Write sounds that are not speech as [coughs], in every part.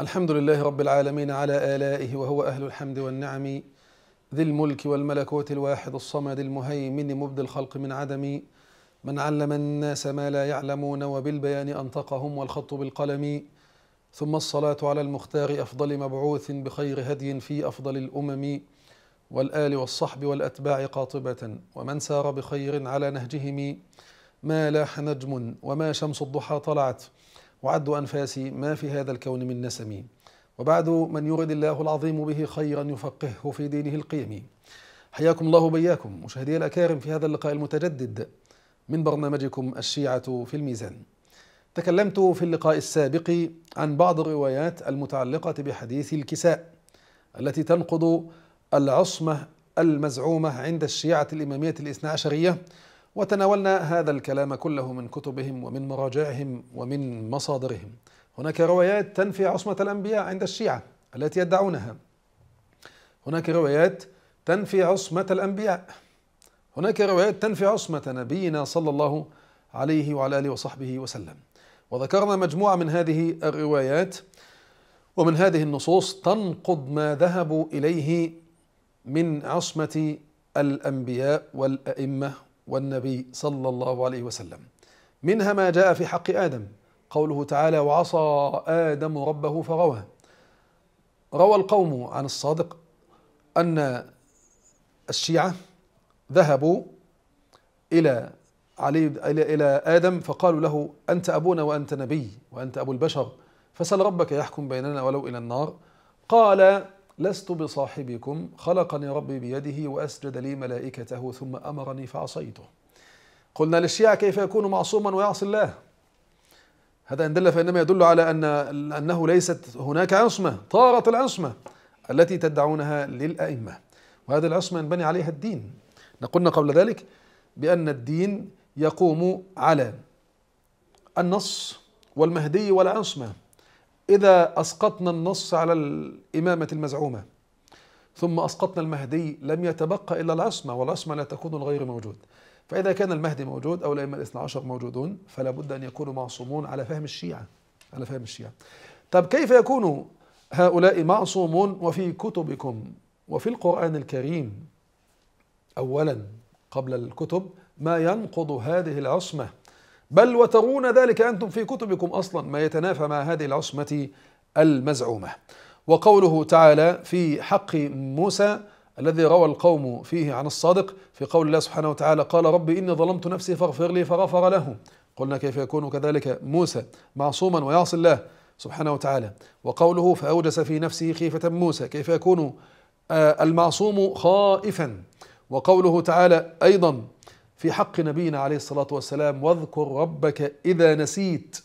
الحمد لله رب العالمين على آلائه وهو أهل الحمد والنعم ذي الملك والملكوت الواحد الصمد المهيمن مبدي الخلق من عدم من علم الناس ما لا يعلمون وبالبيان أنطقهم والخط بالقلم ثم الصلاة على المختار أفضل مبعوث بخير هدي في أفضل الأمم والآل والصحب والأتباع قاطبة ومن سار بخير على نهجهم ما لاح نجم وما شمس الضحى طلعت وعد أنفاسي ما في هذا الكون من نسم وبعد من يرد الله العظيم به خيرا يفقهه في دينه القيم حياكم الله وبياكم مشاهدي الأكارم في هذا اللقاء المتجدد من برنامجكم الشيعة في الميزان تكلمت في اللقاء السابق عن بعض الروايات المتعلقة بحديث الكساء التي تنقض العصمة المزعومة عند الشيعة الإمامية الاثنى عشرية وتناولنا هذا الكلام كله من كتبهم ومن مراجعهم ومن مصادرهم هناك روايات تنفي عصمة الأنبياء عند الشيعة التي يدعونها هناك روايات تنفي عصمة الأنبياء هناك روايات تنفي عصمة نبينا صلى الله عليه وعلى آله وصحبه وسلم وذكرنا مجموعة من هذه الروايات ومن هذه النصوص تنقض ما ذهبوا إليه من عصمة الأنبياء والأئمة والنبي صلى الله عليه وسلم منها ما جاء في حق آدم قوله تعالى وعصى آدم ربه فغوى روى القوم عن الصادق أن الشيعة ذهبوا إلى علي إلى آدم فقالوا له أنت أبونا وأنت نبي وأنت أبو البشر فسل ربك يحكم بيننا ولو إلى النار قال لست بصاحبكم خلقني ربي بيده وأسجد لي ملائكته ثم أمرني فعصيته قلنا للشيعة كيف يكون معصوما ويعصي الله هذا إن دل فإنما يدل على أن أنه ليست هناك عصمة طارت العصمة التي تدعونها للأئمة وهذه العصمة ينبني عليها الدين نقولنا قبل ذلك بأن الدين يقوم على النص والمهدي والعصمة إذا أسقطنا النص على الإمامة المزعومة ثم أسقطنا المهدي لم يتبقى إلا العصمة والعصمة لا تكون الغير موجود فإذا كان المهدي موجود أو الأئمة الاثنى عشر موجودون فلا بد أن يكونوا معصومون على فهم الشيعة على فهم الشيعة طب كيف يكون هؤلاء معصومون وفي كتبكم وفي القرآن الكريم أولا قبل الكتب ما ينقض هذه العصمة بل وترون ذلك أنتم في كتبكم أصلا ما يتنافى مع هذه العصمة المزعومة وقوله تعالى في حق موسى الذي روى القوم فيه عن الصادق في قول الله سبحانه وتعالى قال رب إني ظلمت نفسي فاغفر لي فغفر له قلنا كيف يكون كذلك موسى معصوما ويعصي الله سبحانه وتعالى وقوله فأوجس في نفسه خيفة موسى كيف يكون آه، المعصوم خائفا وقوله تعالى أيضا في حق نبينا عليه الصلاة والسلام واذكر ربك إذا نسيت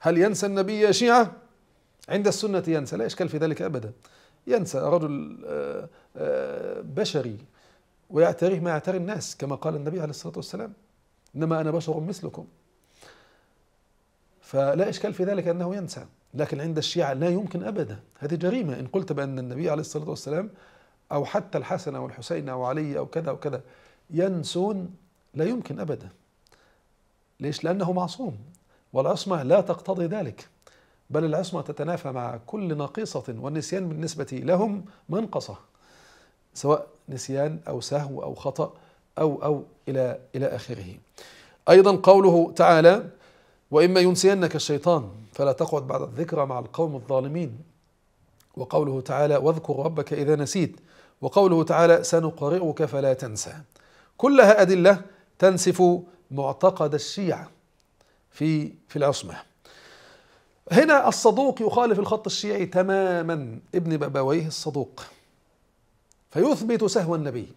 هل ينسى النبي يا شيعة؟ عند السنة ينسى لا إشكال في ذلك أبدا ينسى رجل آه، آه، بشري ويعتريه ما يعتري الناس كما قال النبي عليه الصلاة والسلام إنما أنا بشر مثلكم فلا إشكال في ذلك أنه ينسى لكن عند الشيعة لا يمكن أبدا هذه جريمة إن قلت بأن النبي عليه الصلاة والسلام أو حتى الحسن أو الحسين أو علي أو كذا أو كذا ينسون لا يمكن أبدا ليش؟ لأنه معصوم والعصمة لا تقتضي ذلك بل العصمة تتنافى مع كل ناقصة والنسيان بالنسبة لهم منقصة سواء نسيان أو سهو أو خطأ أو أو إلى إلى آخره أيضا قوله تعالى وإما ينسينك الشيطان فلا تقعد بعد الذكرى مع القوم الظالمين وقوله تعالى واذكر ربك إذا نسيت وقوله تعالى سنقرئك فلا تنسى كلها أدلة تنسف معتقد الشيعة في في العصمة هنا الصدوق يخالف الخط الشيعي تماما ابن بابويه الصدوق فيثبت سهو النبي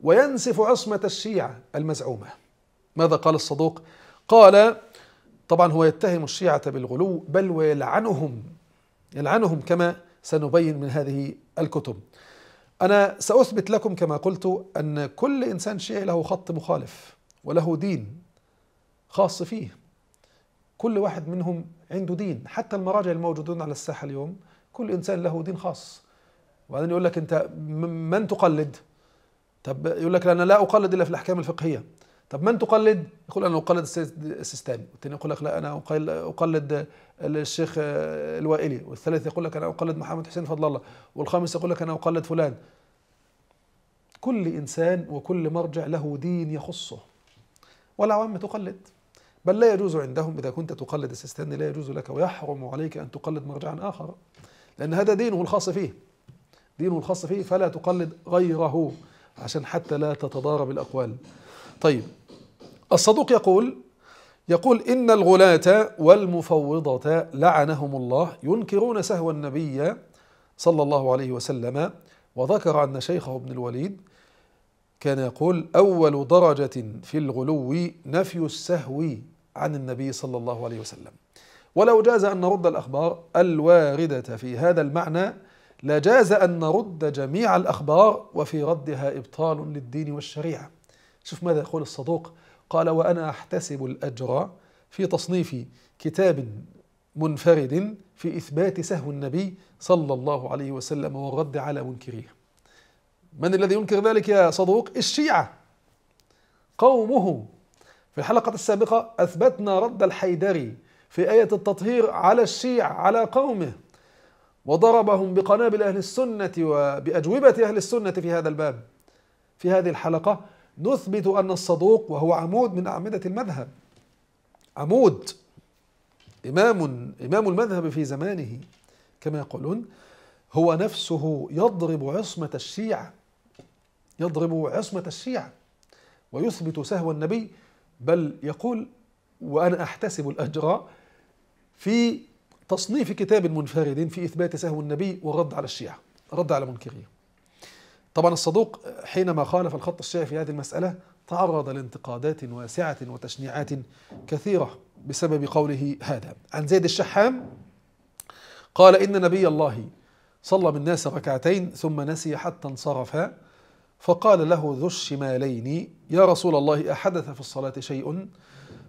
وينسف عصمة الشيعة المزعومة ماذا قال الصدوق؟ قال طبعا هو يتهم الشيعة بالغلو بل ويلعنهم يلعنهم كما سنبين من هذه الكتب أنا سأثبت لكم كما قلت أن كل إنسان شيعي له خط مخالف وله دين خاص فيه كل واحد منهم عنده دين حتى المراجع الموجودون على الساحة اليوم كل إنسان له دين خاص وبعدين يقول لك أنت من تقلد طب يقول لك أنا لا أقلد إلا في الأحكام الفقهية طب من تقلد؟ يقول انا اقلد السيستاني، والثاني يقول لك لا انا اقلد الشيخ الوائلي، والثالث يقول لك انا اقلد محمد حسين فضل الله، والخامس يقول لك انا اقلد فلان. كل انسان وكل مرجع له دين يخصه. والعوام تقلد. بل لا يجوز عندهم اذا كنت تقلد السيستاني لا يجوز لك ويحرم عليك ان تقلد مرجعا اخر. لان هذا دينه الخاص فيه. دينه الخاص فيه فلا تقلد غيره عشان حتى لا تتضارب الاقوال. طيب الصدوق يقول يقول إن الغلاة والمفوضة لعنهم الله ينكرون سهو النبي صلى الله عليه وسلم وذكر أن شيخه ابن الوليد كان يقول أول درجة في الغلو نفي السهو عن النبي صلى الله عليه وسلم ولو جاز أن نرد الأخبار الواردة في هذا المعنى لجاز أن نرد جميع الأخبار وفي ردها إبطال للدين والشريعة شوف ماذا يقول الصدوق قال وأنا أحتسب الأجر في تصنيف كتاب منفرد في إثبات سهو النبي صلى الله عليه وسلم والرد على منكريه من الذي ينكر ذلك يا صدوق الشيعة قومه في الحلقة السابقة أثبتنا رد الحيدري في آية التطهير على الشيعة على قومه وضربهم بقنابل أهل السنة وبأجوبة أهل السنة في هذا الباب في هذه الحلقة نثبت أن الصدوق وهو عمود من أعمدة المذهب عمود إمام إمام المذهب في زمانه كما يقولون هو نفسه يضرب عصمة الشيعة يضرب عصمة الشيعة ويثبت سهو النبي بل يقول وأنا أحتسب الأجر في تصنيف كتاب منفرد في إثبات سهو النبي والرد على الشيعة رد على منكريه طبعا الصدوق حينما خالف الخط الشيعي في هذه المسألة تعرض لانتقادات واسعة وتشنيعات كثيرة بسبب قوله هذا عن زيد الشحام قال إن نبي الله صلى بالناس ركعتين ثم نسي حتى انصرف فقال له ذو الشمالين يا رسول الله أحدث في الصلاة شيء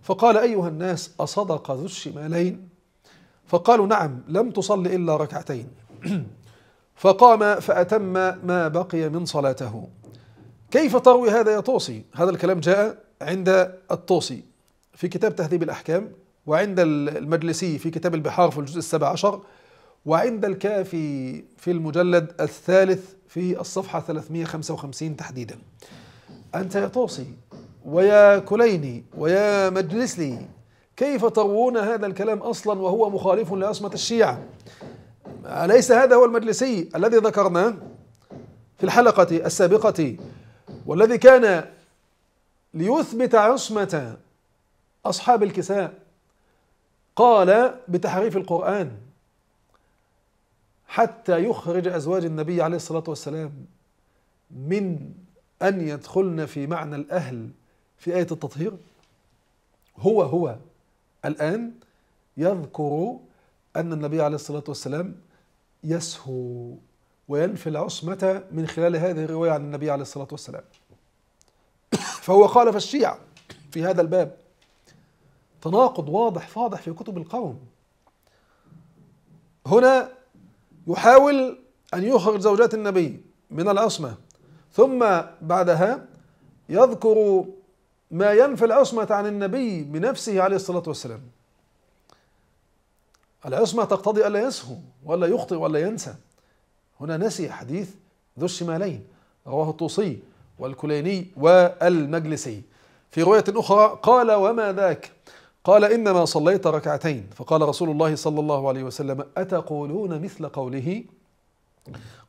فقال أيها الناس أصدق ذو الشمالين فقالوا نعم لم تصل إلا ركعتين [clears throat] فقام فأتم ما بقي من صلاته كيف تروي هذا يا طوسي هذا الكلام جاء عند الطوسي في كتاب تهذيب الأحكام وعند المجلسي في كتاب البحار في الجزء السابع عشر وعند الكافي في المجلد الثالث في الصفحة 355 تحديدا أنت يا طوسي ويا كليني ويا مجلسي كيف تروون هذا الكلام أصلا وهو مخالف لعصمة الشيعة أليس هذا هو المجلسي الذي ذكرناه في الحلقة السابقة والذي كان ليثبت عصمة أصحاب الكساء قال بتحريف القرآن حتى يخرج أزواج النبي عليه الصلاة والسلام من أن يدخلن في معنى الأهل في آية التطهير هو هو الآن يذكر أن النبي عليه الصلاة والسلام يسهو وينفي العصمة من خلال هذه الرواية عن النبي عليه الصلاة والسلام [coughs] فهو خالف الشيعة في هذا الباب تناقض واضح فاضح في كتب القوم هنا يحاول أن يخرج زوجات النبي من العصمة ثم بعدها يذكر ما ينفي العصمة عن النبي بنفسه عليه الصلاة والسلام العصمة تقتضي ألا يسهو ولا يخطئ ولا ينسى هنا نسي حديث ذو الشمالين رواه الطوسي والكليني والمجلسي في رواية أخرى قال وما ذاك قال إنما صليت ركعتين فقال رسول الله صلى الله عليه وسلم أتقولون مثل قوله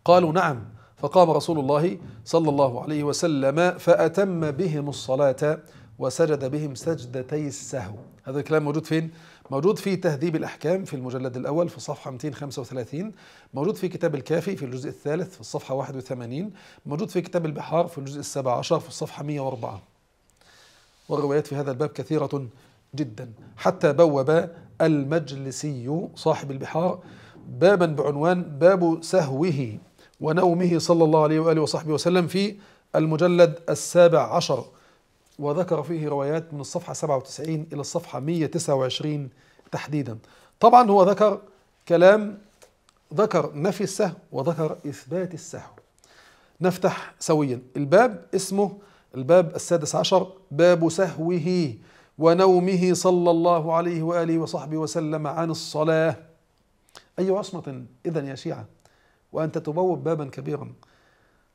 قالوا نعم فقام رسول الله صلى الله عليه وسلم فأتم بهم الصلاة وسجد بهم سجدتي السهو هذا الكلام موجود فين؟ موجود في تهذيب الأحكام في المجلد الأول في الصفحة 235 موجود في كتاب الكافي في الجزء الثالث في الصفحة 81 موجود في كتاب البحار في الجزء السابع عشر في الصفحة 104 والروايات في هذا الباب كثيرة جدا حتى بوب المجلسي صاحب البحار بابا بعنوان باب سهوه ونومه صلى الله عليه وآله وصحبه وسلم في المجلد السابع عشر وذكر فيه روايات من الصفحة 97 إلى الصفحة 129 تحديدا طبعا هو ذكر كلام ذكر نفي السهو وذكر إثبات السهو نفتح سويا الباب اسمه الباب السادس عشر باب سهوه ونومه صلى الله عليه وآله وصحبه وسلم عن الصلاة أي عصمة إذا يا شيعة وأنت تبوب بابا كبيرا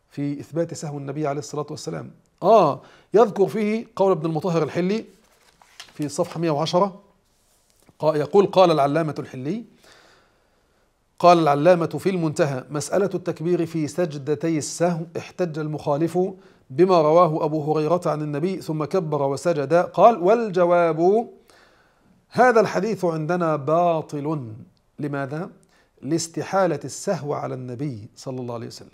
في إثبات سهو النبي عليه الصلاة والسلام آه يذكر فيه قول ابن المطهر الحلي في الصفحة 110 يقول قال العلامة الحلي قال العلامة في المنتهى مسألة التكبير في سجدتي السهو احتج المخالف بما رواه أبو هريرة عن النبي ثم كبر وسجد قال والجواب هذا الحديث عندنا باطل لماذا؟ لاستحالة السهو على النبي صلى الله عليه وسلم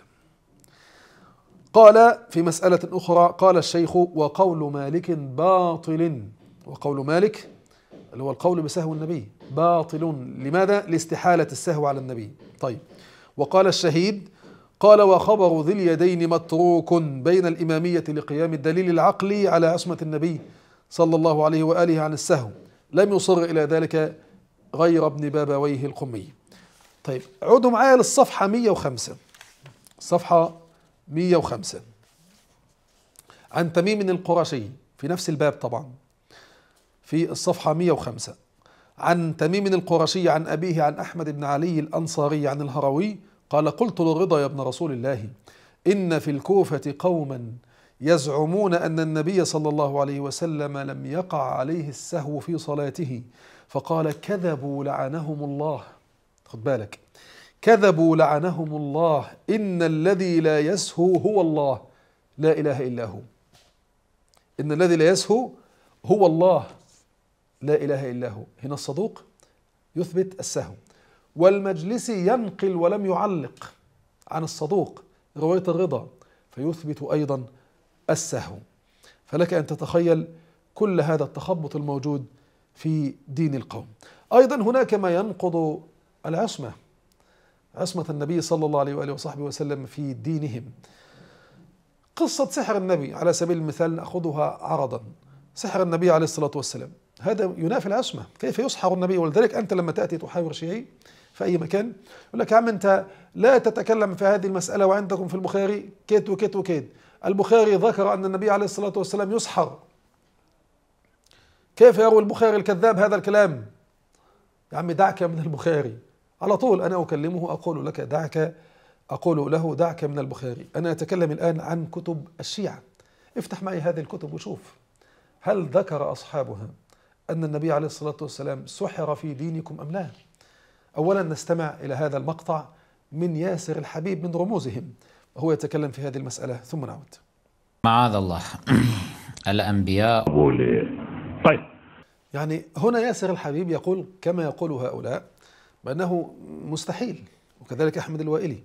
قال في مسألة أخرى قال الشيخ وقول مالك باطل وقول مالك اللي هو القول بسهو النبي باطل لماذا؟ لاستحالة السهو على النبي طيب وقال الشهيد قال وخبر ذي اليدين متروك بين الإمامية لقيام الدليل العقلي على عصمة النبي صلى الله عليه وآله عن السهو لم يصر إلى ذلك غير ابن بابويه القمي طيب عودوا معايا للصفحة 105 صفحة 105 عن تميم القرشي في نفس الباب طبعا في الصفحة 105 عن تميم القرشي عن أبيه عن أحمد بن علي الأنصاري عن الهروي قال قلت للرضا يا ابن رسول الله إن في الكوفة قوما يزعمون أن النبي صلى الله عليه وسلم لم يقع عليه السهو في صلاته فقال كذبوا لعنهم الله خد بالك كذبوا لعنهم الله إن الذي لا يسهو هو الله لا إله إلا هو إن الذي لا يسهو هو الله لا إله إلا هو هنا الصدوق يثبت السهو والمجلسي ينقل ولم يعلق عن الصدوق رواية الرضا فيثبت أيضا السهو فلك أن تتخيل كل هذا التخبط الموجود في دين القوم أيضا هناك ما ينقض العصمة عصمة النبي صلى الله عليه وآله وصحبه وسلم في دينهم قصة سحر النبي على سبيل المثال نأخذها عرضا سحر النبي عليه الصلاة والسلام هذا ينافي العصمة كيف يسحر النبي ولذلك أنت لما تأتي تحاور شيعي في أي مكان يقول لك يا عم أنت لا تتكلم في هذه المسألة وعندكم في البخاري كيت وكيت وكيت البخاري ذكر أن النبي عليه الصلاة والسلام يسحر كيف يروي البخاري الكذاب هذا الكلام يا عم دعك من البخاري على طول أنا أكلمه أقول لك دعك أقول له دعك من البخاري أنا أتكلم الآن عن كتب الشيعة افتح معي هذه الكتب وشوف هل ذكر أصحابها أن النبي عليه الصلاة والسلام سحر في دينكم أم لا أولا نستمع إلى هذا المقطع من ياسر الحبيب من رموزهم وهو يتكلم في هذه المسألة ثم نعود معاذ الله [clears throat] الأنبياء طيب يعني هنا ياسر الحبيب يقول كما يقول هؤلاء بأنه مستحيل وكذلك أحمد الوائلي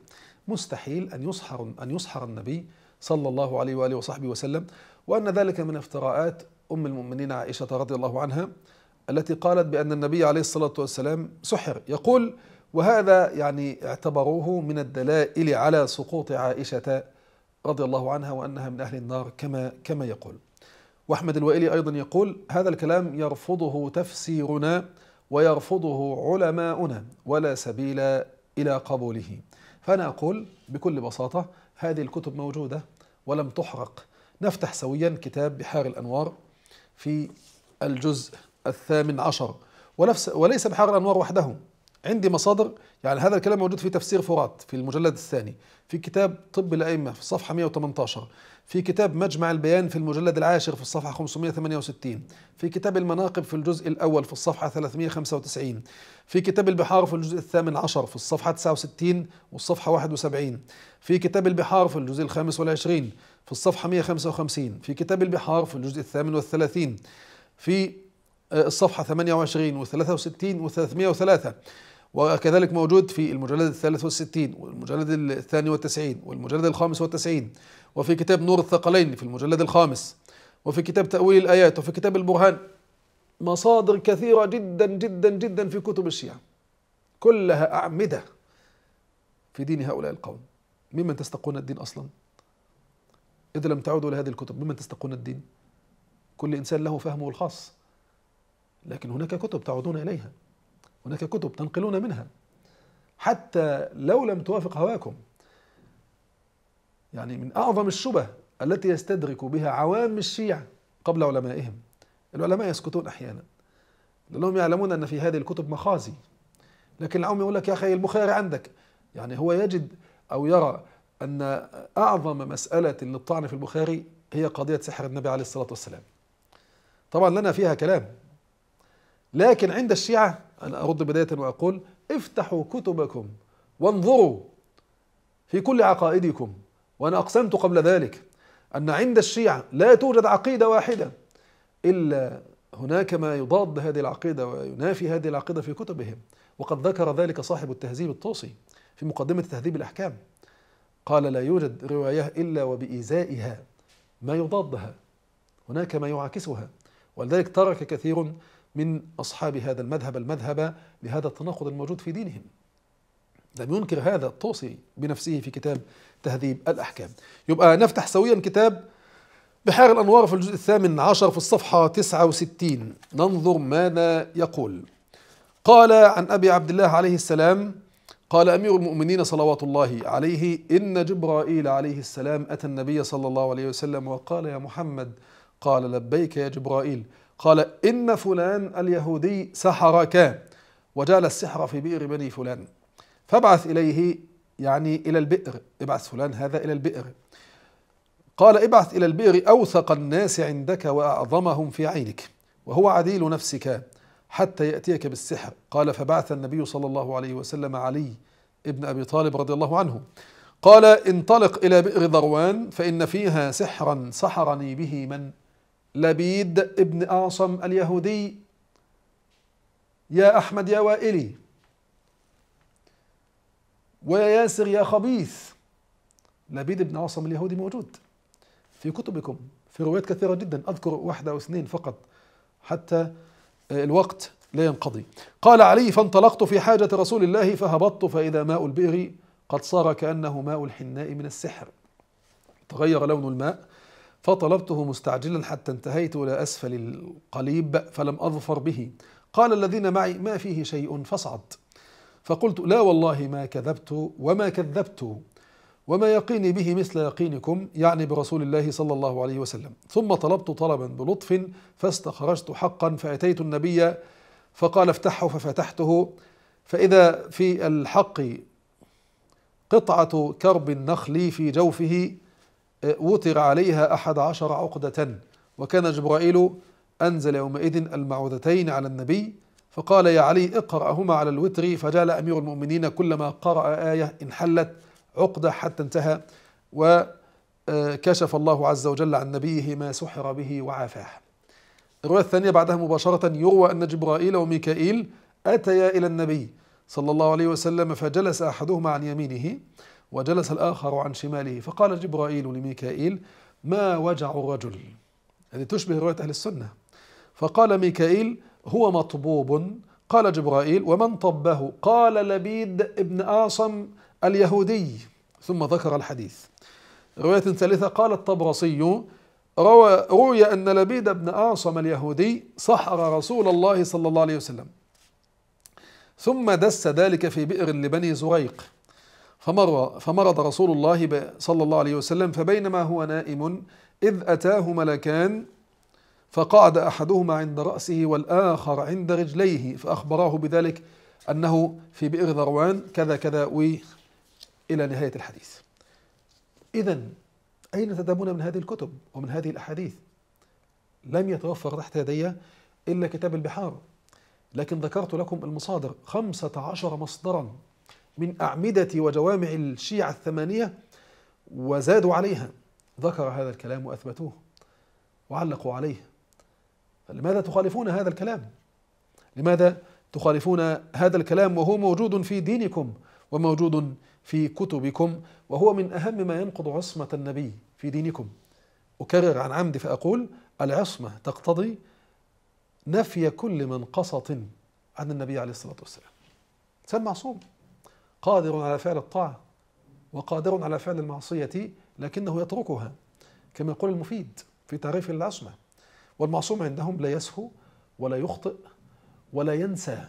مستحيل أن يصحر أن يصحر النبي صلى الله عليه وآله وصحبه وسلم وأن ذلك من افتراءات أم المؤمنين عائشة رضي الله عنها التي قالت بأن النبي عليه الصلاة والسلام سحر يقول وهذا يعني اعتبروه من الدلائل على سقوط عائشة رضي الله عنها وأنها من أهل النار كما كما يقول وأحمد الوائلي أيضا يقول هذا الكلام يرفضه تفسيرنا ويرفضه علماؤنا ولا سبيل إلى قبوله فأنا أقول بكل بساطة هذه الكتب موجودة ولم تحرق نفتح سويا كتاب بحار الأنوار في الجزء الثامن عشر وليس بحار الأنوار وحده عندي مصادر يعني هذا الكلام موجود في تفسير فرات في المجلد الثاني في كتاب طب الأئمة في الصفحة 118 في كتاب مجمع البيان في المجلد العاشر في الصفحة 568 في كتاب المناقب في الجزء الأول في الصفحة 395 في كتاب البحار في الجزء الثامن عشر في الصفحة 69 والصفحة 71 في كتاب البحار في الجزء الخامس والعشرين في الصفحة 155 في كتاب البحار في الجزء الثامن والثلاثين في آه، الصفحة 28 و63 و303 وكذلك موجود في المجلد الثالث والستين والمجلد الثاني والتسعين والمجلد الخامس والتسعين وفي كتاب نور الثقلين في المجلد الخامس وفي كتاب تأويل الآيات وفي كتاب البرهان مصادر كثيرة جدا جدا جدا في كتب الشيعة كلها أعمدة في دين هؤلاء القوم ممن تستقون الدين أصلا إذا لم تعودوا لهذه الكتب ممن تستقون الدين كل إنسان له فهمه الخاص لكن هناك كتب تعودون إليها هناك كتب تنقلون منها حتى لو لم توافق هواكم يعني من أعظم الشبه التي يستدرك بها عوام الشيعة قبل علمائهم العلماء يسكتون أحيانا لأنهم يعلمون أن في هذه الكتب مخازي لكن العوام يقول لك يا أخي البخاري عندك يعني هو يجد أو يرى أن أعظم مسألة للطعن في البخاري هي قضية سحر النبي عليه الصلاة والسلام طبعا لنا فيها كلام لكن عند الشيعة أنا أرد بداية وأقول افتحوا كتبكم وانظروا في كل عقائدكم وأنا أقسمت قبل ذلك أن عند الشيعة لا توجد عقيدة واحدة إلا هناك ما يضاد هذه العقيدة وينافي هذه العقيدة في كتبهم وقد ذكر ذلك صاحب التهذيب الطوسي في مقدمة تهذيب الأحكام قال لا يوجد رواية إلا وبإزائها ما يضادها هناك ما يعاكسها ولذلك ترك كثير من أصحاب هذا المذهب المذهب لهذا التناقض الموجود في دينهم لم ينكر هذا الطوسي بنفسه في كتاب تهذيب الأحكام يبقى نفتح سويا كتاب بحار الأنوار في الجزء الثامن عشر في الصفحة 69 ننظر ماذا يقول قال عن أبي عبد الله عليه السلام قال أمير المؤمنين صلوات الله عليه إن جبرائيل عليه السلام أتى النبي صلى الله عليه وسلم وقال يا محمد قال لبيك يا جبرائيل قال إن فلان اليهودي سحرك وجعل السحر في بئر بني فلان فابعث إليه يعني إلى البئر ابعث فلان هذا إلى البئر قال ابعث إلى البئر أوثق الناس عندك وأعظمهم في عينك وهو عديل نفسك حتى يأتيك بالسحر قال فبعث النبي صلى الله عليه وسلم علي ابن أبي طالب رضي الله عنه قال انطلق إلى بئر ذروان فإن فيها سحرا سحرني به من لبيد ابن أعصم اليهودي يا أحمد يا وائلي ويا ياسر يا خبيث لبيد ابن عاصم اليهودي موجود في كتبكم في روايات كثيرة جدا أذكر واحدة أو اثنين فقط حتى الوقت لا ينقضي قال علي فانطلقت في حاجة رسول الله فهبطت فإذا ماء البئر قد صار كأنه ماء الحناء من السحر تغير لون الماء فطلبته مستعجلا حتى انتهيت إلى أسفل القليب فلم أظفر به قال الذين معي ما فيه شيء فصعد فقلت لا والله ما كذبت وما كذبت وما يقيني به مثل يقينكم يعني برسول الله صلى الله عليه وسلم ثم طلبت طلبا بلطف فاستخرجت حقا فأتيت النبي فقال افتحه ففتحته فإذا في الحق قطعة كرب النخل في جوفه وطر عليها أحد عشر عقدة وكان جبرائيل أنزل يومئذ المعوذتين على النبي فقال يا علي اقرأهما على الوتر فجعل أمير المؤمنين كلما قرأ آية انحلت عقدة حتى انتهى وكشف الله عز وجل عن نبيه ما سحر به وعافاه الرواية الثانية بعدها مباشرة يروى أن جبرائيل وميكائيل أتيا إلى النبي صلى الله عليه وسلم فجلس أحدهما عن يمينه وجلس الآخر عن شماله فقال جبرائيل لميكائيل ما وجع الرجل هذه يعني تشبه رواية أهل السنة فقال ميكائيل هو مطبوب قال جبرائيل ومن طبه قال لبيد ابن آصم اليهودي ثم ذكر الحديث رواية ثالثة قال الطبرسي روى روي أن لبيد بن آصم اليهودي سحر رسول الله صلى الله عليه وسلم ثم دس ذلك في بئر لبني زريق فمر فمرض رسول الله صلى الله عليه وسلم فبينما هو نائم إذ أتاه ملكان فقعد أحدهما عند رأسه والآخر عند رجليه فأخبراه بذلك أنه في بئر ذروان كذا كذا الى نهاية الحديث إذا أين تذهبون من هذه الكتب ومن هذه الأحاديث لم يتوفر تحت يدي إلا كتاب البحار لكن ذكرت لكم المصادر خمسة عشر مصدرا من أعمدة وجوامع الشيعة الثمانية وزادوا عليها ذكر هذا الكلام وأثبتوه وعلقوا عليه فلماذا تخالفون هذا الكلام لماذا تخالفون هذا الكلام وهو موجود في دينكم وموجود في كتبكم وهو من أهم ما ينقض عصمة النبي في دينكم أكرر عن عمد فأقول العصمة تقتضي نفي كل منقصة عن النبي عليه الصلاة والسلام إنسان معصوم قادر على فعل الطاعة وقادر على فعل المعصية لكنه يتركها كما يقول المفيد في تعريف العصمة والمعصوم عندهم لا يسهو ولا يخطئ ولا ينسى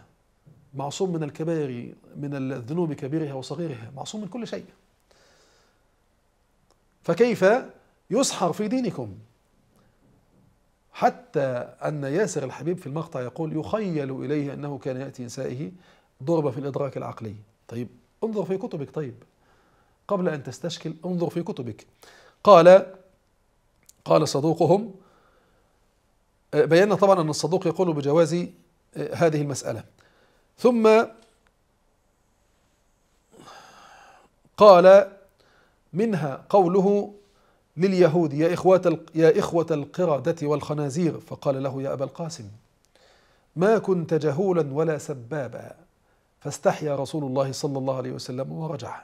معصوم من الكبائر من الذنوب كبيرها وصغيرها معصوم من كل شيء فكيف يسحر في دينكم حتى أن ياسر الحبيب في المقطع يقول يخيل إليه أنه كان يأتي نسائه ضربة في الإدراك العقلي طيب انظر في كتبك طيب قبل أن تستشكل انظر في كتبك قال قال صدوقهم آه، بينا طبعا أن الصدوق يقول بجواز آه، هذه المسألة ثم قال منها قوله لليهود يا إخوة, يا إخوة القردة والخنازير فقال له يا أبا القاسم ما كنت جهولا ولا سبابا فاستحيا رسول الله صلى الله عليه وسلم ورجع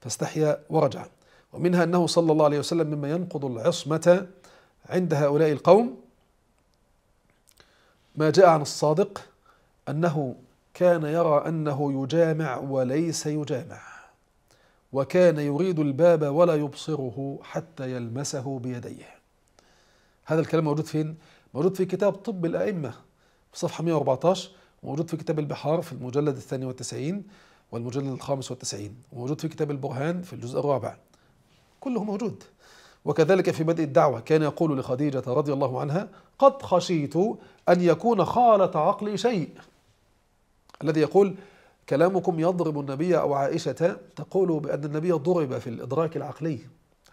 فاستحيا ورجع ومنها أنه صلى الله عليه وسلم مما ينقض العصمة عند هؤلاء القوم ما جاء عن الصادق أنه كان يرى أنه يجامع وليس يجامع وكان يريد الباب ولا يبصره حتى يلمسه بيديه هذا الكلام موجود فين؟ موجود في كتاب طب الأئمة في صفحة 114 موجود في كتاب البحار في المجلد الثاني والتسعين والمجلد الخامس والتسعين وموجود في كتاب البرهان في الجزء الرابع كله موجود وكذلك في بدء الدعوة كان يقول لخديجة رضي الله عنها قد خشيت أن يكون خالة عقلي شيء الذي يقول كلامكم يضرب النبي أو عائشة تقول بأن النبي ضرب في الإدراك العقلي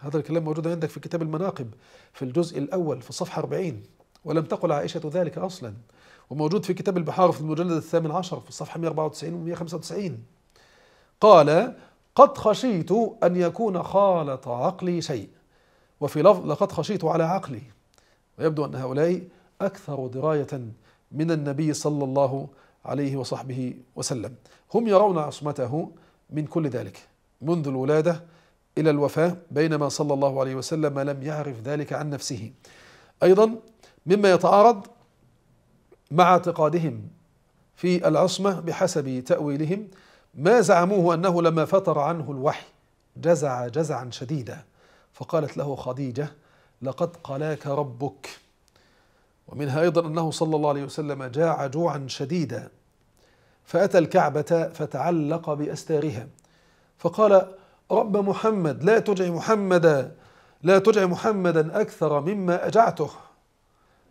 هذا الكلام موجود عندك في كتاب المناقب في الجزء الأول في الصفحة 40 ولم تقل عائشة ذلك أصلا وموجود في كتاب البحار في المجلد الثامن عشر في الصفحة 194 و 195 قال قد خشيت أن يكون خالط عقلي شيء وفي لفظ لقد خشيت على عقلي ويبدو أن هؤلاء أكثر دراية من النبي صلى الله عليه وصحبه وسلم هم يرون عصمته من كل ذلك منذ الولادة إلى الوفاة بينما صلى الله عليه وسلم لم يعرف ذلك عن نفسه أيضا مما يتعارض مع اعتقادهم في العصمة بحسب تأويلهم ما زعموه أنه لما فتر عنه الوحي جزع جزعا شديدا فقالت له خديجة لقد قلاك ربك ومنها أيضا أنه صلى الله عليه وسلم جاع جوعا شديدا فأتى الكعبة فتعلق بأستارها فقال رب محمد لا تجع محمدا لا تجع محمدا أكثر مما أجعته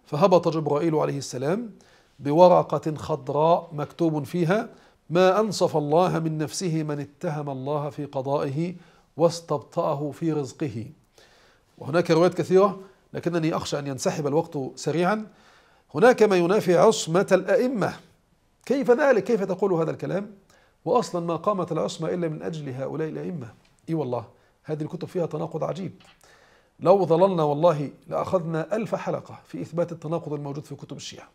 فهبط جبرائيل عليه السلام بورقة خضراء مكتوب فيها ما أنصف الله من نفسه من اتهم الله في قضائه واستبطأه في رزقه وهناك روايات كثيرة لكنني أخشى أن ينسحب الوقت سريعا هناك ما ينافي عصمة الأئمة كيف ذلك كيف تقول هذا الكلام وأصلا ما قامت العصمة إلا من أجل هؤلاء الأئمة إي والله هذه الكتب فيها تناقض عجيب لو ظللنا والله لأخذنا ألف حلقة في إثبات التناقض الموجود في كتب الشيعة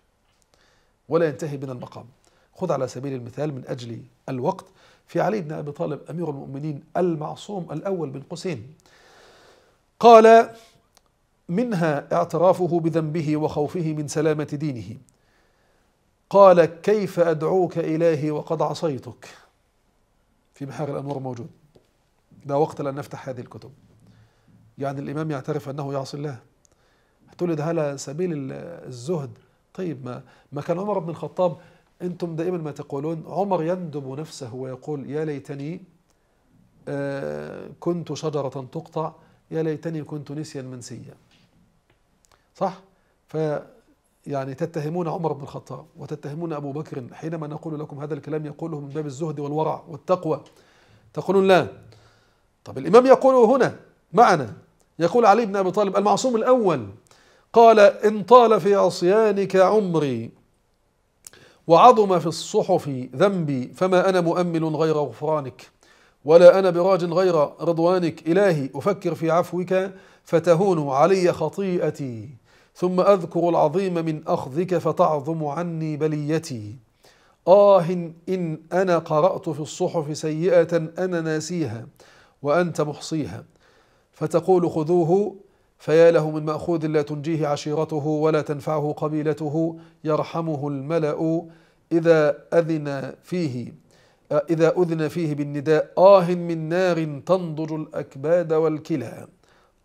ولا ينتهي بنا المقام خذ على سبيل المثال من أجل الوقت في علي بن أبي طالب أمير المؤمنين المعصوم الأول بن قسين قال منها اعترافه بذنبه وخوفه من سلامة دينه قال كيف أدعوك إلهي وقد عصيتك في بحار الأنوار موجود لا وقت لأن نفتح هذه الكتب يعني الإمام يعترف أنه يعصي الله تولد ده على سبيل الزهد طيب ما, ما كان عمر بن الخطاب أنتم دائما ما تقولون عمر يندب نفسه ويقول يا ليتني آه، كنت شجرة تقطع يا ليتني كنت نسيا منسيا صح ف يعني تتهمون عمر بن الخطاب وتتهمون أبو بكر حينما نقول لكم هذا الكلام يقوله من باب الزهد والورع والتقوى تقولون لا طب الإمام يقول هنا معنا يقول علي بن أبي طالب المعصوم الأول قال إن طال في عصيانك عمري وعظم في الصحف ذنبي فما أنا مؤمل غير غفرانك ولا أنا براج غير رضوانك إلهي أفكر في عفوك فتهون علي خطيئتي ثم أذكر العظيم من أخذك فتعظم عني بليتي آه إن أنا قرأت في الصحف سيئة أنا ناسيها وأنت محصيها فتقول خذوه فيا له من ماخوذ لا تنجيه عشيرته ولا تنفعه قبيلته يرحمه الملا اذا اذن فيه اذا اذن فيه بالنداء اه من نار تنضج الاكباد والكلى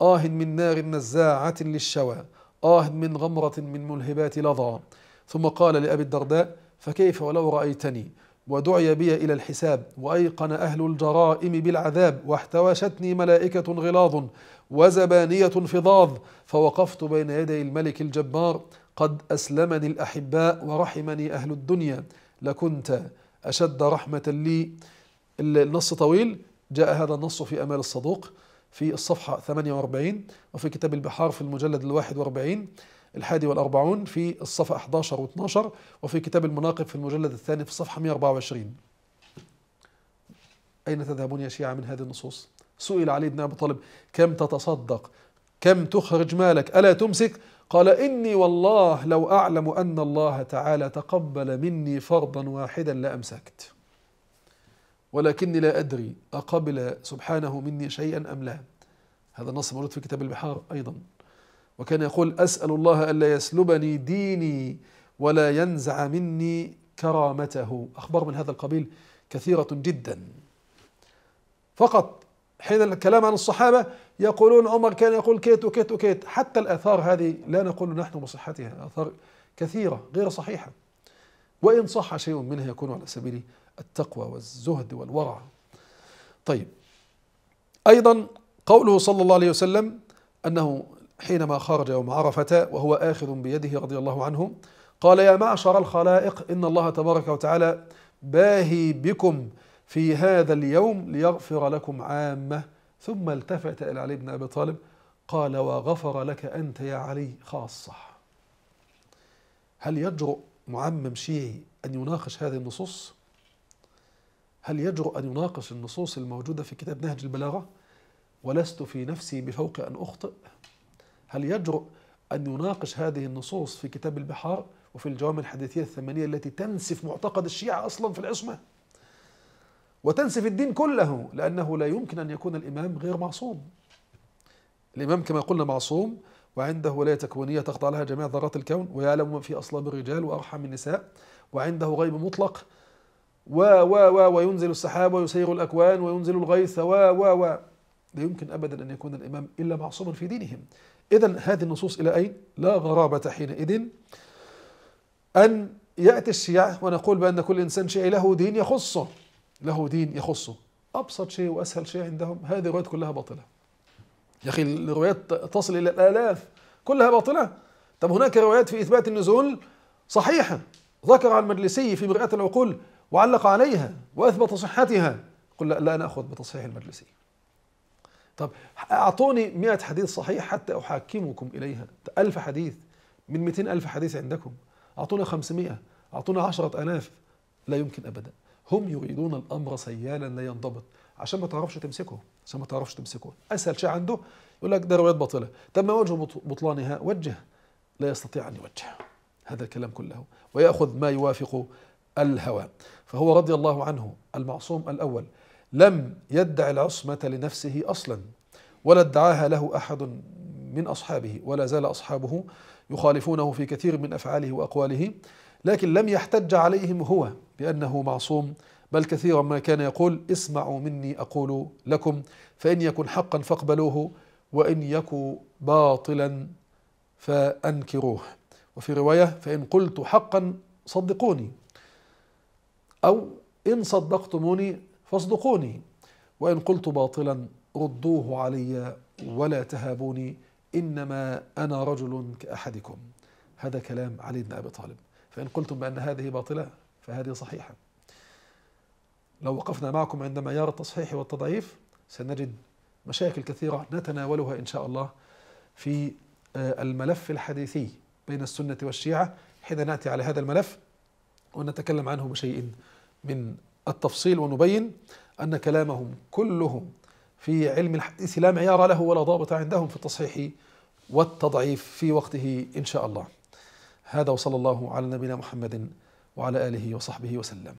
اه من نار نزاعه للشوى اه من غمره من ملهبات لظى ثم قال لابي الدرداء فكيف ولو رايتني ودعي بي إلى الحساب وأيقن أهل الجرائم بالعذاب واحتوشتني ملائكة غلاظ وزبانية فظاظ فوقفت بين يدي الملك الجبار قد أسلمني الأحباء ورحمني أهل الدنيا لكنت أشد رحمة لي النص طويل جاء هذا النص في أمال الصدوق في الصفحة 48 وفي كتاب البحار في المجلد الواحد واربعين الحادي والأربعون في الصفحة 11 و12 وفي كتاب المناقب في المجلد الثاني في الصفحة 124 أين تذهبون يا شيعة من هذه النصوص؟ سئل علي بن أبي طالب كم تتصدق؟ كم تخرج مالك؟ ألا تمسك؟ قال إني والله لو أعلم أن الله تعالى تقبل مني فرضا واحدا لأمسكت ولكني لا أدري أقبل سبحانه مني شيئا أم لا هذا النص موجود في كتاب البحار أيضا وكان يقول أسأل الله ألا يسلبني ديني ولا ينزع مني كرامته أخبار من هذا القبيل كثيرة جدا فقط حين الكلام عن الصحابة يقولون عمر كان يقول كيت وكيت وكيت حتى الآثار هذه لا نقول نحن بصحتها آثار كثيرة غير صحيحة وإن صح شيء منها يكون على سبيل التقوى والزهد والورع طيب أيضا قوله صلى الله عليه وسلم أنه حينما خرج يوم عرفة وهو آخذ بيده رضي الله عنه قال يا معشر الخلائق إن الله تبارك وتعالى باهي بكم في هذا اليوم ليغفر لكم عامة ثم التفت إلى علي بن أبي طالب قال وغفر لك أنت يا علي خاصة هل يجرؤ معمم شيعي أن يناقش هذه النصوص؟ هل يجرؤ أن يناقش النصوص الموجودة في كتاب نهج البلاغة؟ ولست في نفسي بفوق أن أخطئ هل يجرؤ أن يناقش هذه النصوص في كتاب البحار وفي الجوامع الحديثية الثمانية التي تنسف معتقد الشيعة أصلا في العصمة وتنسف الدين كله لأنه لا يمكن أن يكون الإمام غير معصوم الإمام كما قلنا معصوم وعنده ولاية تكوينية تخضع لها جميع ذرات الكون ويعلم ما في أصلاب الرجال وأرحم النساء وعنده غيب مطلق و و و وينزل السحاب ويسير الأكوان وينزل الغيث و و و لا يمكن أبدا أن يكون الإمام إلا معصوما في دينهم إذا هذه النصوص إلى أين؟ لا غرابة حينئذ أن يأتي الشيعة ونقول بأن كل إنسان شيعي له دين يخصه له دين يخصه أبسط شيء وأسهل شيء عندهم هذه الروايات كلها باطلة يا أخي الروايات تصل إلى الآلاف كلها باطلة طب هناك روايات في إثبات النزول صحيحة ذكر عن المجلسي في مرآة العقول وعلق عليها وأثبت صحتها قل لا, لا نأخذ بتصحيح المجلسي طب أعطوني مئة حديث صحيح حتى أحاكمكم إليها ألف حديث من 200000 ألف حديث عندكم أعطونا 500 أعطونا 10000 لا يمكن أبدا هم يريدون الأمر سيالا لا ينضبط عشان ما تعرفش تمسكه عشان ما تعرفش تمسكه أسهل شيء عنده يقول لك ده روايات باطلة طب ما وجه بطلانها وجه لا يستطيع أن يوجه هذا الكلام كله ويأخذ ما يوافق الهوى فهو رضي الله عنه المعصوم الأول لم يدع العصمة لنفسه أصلا ولا ادعاها له أحد من أصحابه ولا زال أصحابه يخالفونه في كثير من أفعاله وأقواله لكن لم يحتج عليهم هو بأنه معصوم بل كثيرا ما كان يقول اسمعوا مني أقول لكم فإن يكن حقا فاقبلوه وإن يكن باطلا فأنكروه وفي رواية فإن قلت حقا صدقوني أو إن صدقتموني فاصدقوني وإن قلت باطلا ردوه علي ولا تهابوني إنما أنا رجل كأحدكم هذا كلام علي بن أبي طالب فإن قلتم بأن هذه باطلة فهذه صحيحة لو وقفنا معكم عند معيار التصحيح والتضعيف سنجد مشاكل كثيرة نتناولها إن شاء الله في آه، الملف الحديثي بين السنة والشيعة حين نأتي على هذا الملف ونتكلم عنه بشيء من التفصيل ونبين أن كلامهم كلهم في علم الحديث لا معيار له ولا ضابط عندهم في التصحيح والتضعيف في وقته إن شاء الله هذا وصلى الله على نبينا محمد وعلى آله وصحبه وسلم